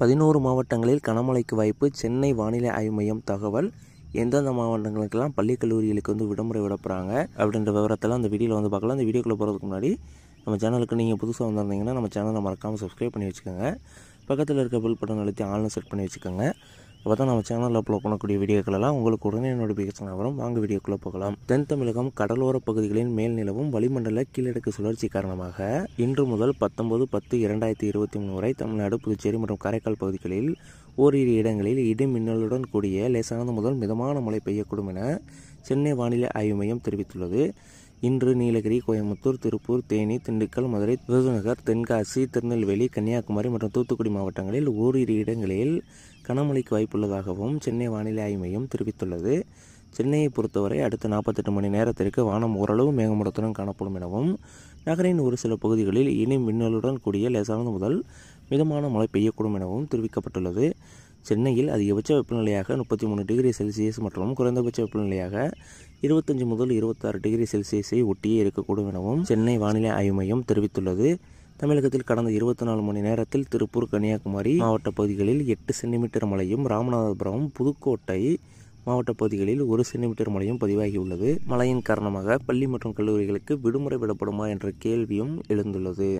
பதினோரு மாவட்டங்களில் கனமழைக்கு வாய்ப்பு சென்னை வானிலை ஆய்வு மையம் தகவல் எந்தெந்த மாவட்டங்களுக்கெல்லாம் பள்ளி கல்லூரிகளுக்கு வந்து விடுமுறை விடப்படுறாங்க அப்படின்ற விவரத்தெல்லாம் அந்த வீடியோவில் வந்து பார்க்கலாம் அந்த வீடியோக்குள்ளே போகிறதுக்கு முன்னாடி நம்ம சேனலுக்கு நீங்கள் புதுசாக வந்திருந்தீங்கன்னா நம்ம சேனலை மறக்காமல் சப்ஸ்கிரைப் பண்ணி வச்சுக்கோங்க பக்கத்தில் இருக்க பில் பட்டன் அழுத்தி ஆன்லைன் செட் பண்ணி வச்சுக்கோங்க அப்போ தான் நம்ம சேனலில் அப்லோட் பண்ணக்கூடிய வீடியோக்களெல்லாம் உங்களுக்கு உடனே நோட்டிஃபிகேஷன் வரும் வாங்க வீடியோக்குள்ளே போகலாம் தென் தமிழகம் கடலோர பகுதிகளின் மேல் நிலவும் வளிமண்டல கீழடுக்கு சுழற்சி காரணமாக இன்று முதல் பத்தொன்பது பத்து இரண்டாயிரத்தி இருபத்தி மூணு வரை தமிழ்நாடு புதுச்சேரி மற்றும் காரைக்கால் பகுதிகளில் ஓரிரு இடங்களில் இடி மின்னலுடன் கூடிய லேசானது முதல் மிதமான மழை பெய்யக்கூடும் என சென்னை வானிலை ஆய்வு மையம் தெரிவித்துள்ளது இன்று நீலகிரி கோயம்புத்தூர் திருப்பூர் தேனி திண்டுக்கல் மதுரை விருதுநகர் தென்காசி திருநெல்வேலி கன்னியாகுமரி மற்றும் தூத்துக்குடி மாவட்டங்களில் ஓரிரு இடங்களில் கனமழைக்கு வாய்ப்புள்ளதாகவும் சென்னை வானிலை ஆய்வு மையம் தெரிவித்துள்ளது சென்னையை பொறுத்தவரை அடுத்த நாற்பத்தெட்டு மணி நேரத்திற்கு வானம் ஓரளவு மேகமூடத்துடன் காணப்படும் எனவும் நகரின் ஒரு சில பகுதிகளில் இனி மின்னலுடன் கூடிய லேசானது முதல் மிதமான மழை பெய்யக்கூடும் எனவும் தெரிவிக்கப்பட்டுள்ளது சென்னையில் அதிகபட்ச வெப்பநிலையாக முப்பத்தி மூணு டிகிரி செல்சியஸ் மற்றும் குறைந்தபட்ச வெப்பநிலையாக இருபத்தஞ்சு முதல் இருபத்தாறு டிகிரி செல்சியஸை ஒட்டியே இருக்கக்கூடும் எனவும் சென்னை வானிலை ஆய்வு மையம் தெரிவித்துள்ளது தமிழகத்தில் கடந்த இருபத்தி நாலு மணி நேரத்தில் திருப்பூர் கன்னியாகுமரி மாவட்ட பகுதிகளில் எட்டு சென்டிமீட்டர் மழையும் ராமநாதபுரம் புதுக்கோட்டை மாவட்ட பகுதிகளில் ஒரு சென்டிமீட்டர் மழையும் பதிவாகியுள்ளது மழையின் காரணமாக பள்ளி மற்றும் கல்லூரிகளுக்கு விடுமுறை விடப்படுமா என்ற கேள்வியும் எழுந்துள்ளது